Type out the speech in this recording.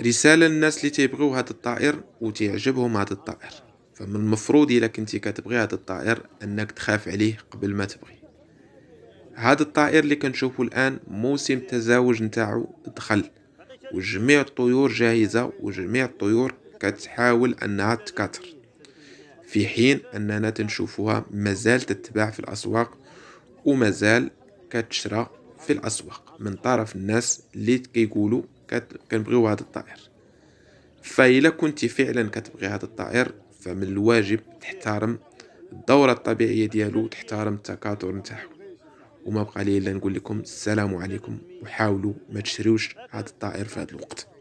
رسالة للناس اللي تيبغيو هاد الطائر وتيعجبهم هاد الطائر فمن المفروض إلا كنتي كتبغي هاد الطائر أنك تخاف عليه قبل ما تبغي هاد الطائر اللي كنشوفو الآن موسم التزاوج نتاعو دخل وجميع الطيور جاهزة وجميع الطيور كتحاول أنها تكاثر في حين أننا تنشوفها مازال تتباع في الأسواق ومازال كتشرى في الأسواق من طرف الناس اللي كيقولوا كنبغيو هذا الطائر فإلا كنت فعلا كتبغي هذا الطائر فمن الواجب تحترم الدورة الطبيعية ديالو تحترم التكاثر نتاعو وما بقى لي الا نقول لكم السلام عليكم وحاولوا ما تشريوش هذا الطائر في هذا الوقت